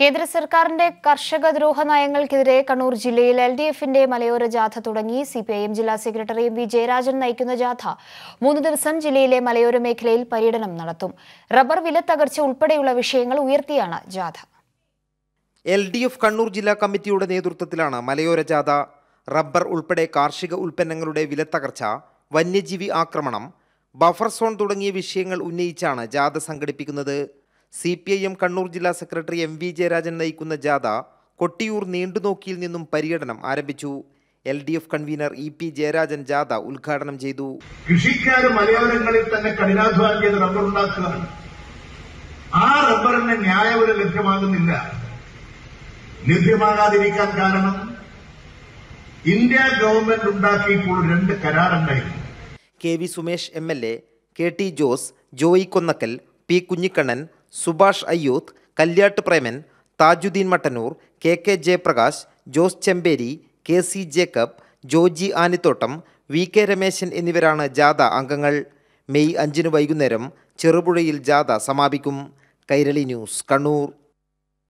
കേന്ദ്ര സർക്കാരിന്റെ കർഷക ദ്രോഹ നയങ്ങൾക്കെതിരെ കണ്ണൂർ ജില്ലയിൽ എൽ ഡി എഫിന്റെ മലയോര ജാഥ തുടങ്ങി സി പി ഐ എം ജില്ലാ സെക്രട്ടറി എം വി ജയരാജൻ നയിക്കുന്ന ജാഥ മൂന്ന് ദിവസം ജില്ലയിലെ മലയോര മേഖലയിൽ പര്യടനം നടത്തും റബ്ബർ വില തകർച്ച ഉൾപ്പെടെയുള്ള വിഷയങ്ങൾ ഉയർത്തിയാണ് ജാഥ എൽ ഡി എഫ് കണ്ണൂർ ജില്ലാ കമ്മിറ്റിയുടെ നേതൃത്വത്തിലാണ് മലയോര ജാഥ റബ്ബർ ഉൾപ്പെടെ കാർഷിക ഉൽപ്പന്നങ്ങളുടെ വില തകർച്ച വന്യജീവി ആക്രമണം ബഫർ സോൺ തുടങ്ങിയ വിഷയങ്ങൾ ഉന്നയിച്ചാണ് ജാഥ സംഘടിപ്പിക്കുന്നത് C P I M Kannur ജില്ലാ സെക്രട്ടറി എം വി ജയരാജൻ നയിക്കുന്ന ജാഥ കൊട്ടിയൂർ നീണ്ടുനോക്കിയിൽ നിന്നും പര്യടനം ആരംഭിച്ചു L D F convener E P Jayarajan ജാഥ ഉദ്ഘാടനം ചെയ്തു കൃഷിക്കാർ മലയോരങ്ങളിൽ തന്നെ കഠിനാധ്വാനം ചെയ്ത് റബ്ബർ ഉണ്ടാക്കുകയാണ് ആ റബ്ബറിന് ന്യായവില ലഭ്യമാകുന്നില്ല ലഭ്യമാകാതിരിക്കാൻ കാരണം ഇന്ത്യ ഗവൺമെന്റ് ഉണ്ടാക്കിയിട്ടുള്ള രണ്ട് കരാറുണ്ടായിരുന്നു K V Sumesh M L A K T Jose Joy Konnakkal P Kunhikannan Subhash Ayyooth Kalyatt Preman Thajudheen Mattannur K K Jayaprakash Jose Chemperi K C Jacob Joji Anithottam V K Rameshan എന്നിവരാണ് ജാഥ അംഗങ്ങൾ മെയ് അഞ്ചിന് വൈകുന്നേരം ചെറുപുഴയിൽ ജാഥ സമാപിക്കും കൈരളി ന്യൂസ് കണ്ണൂർ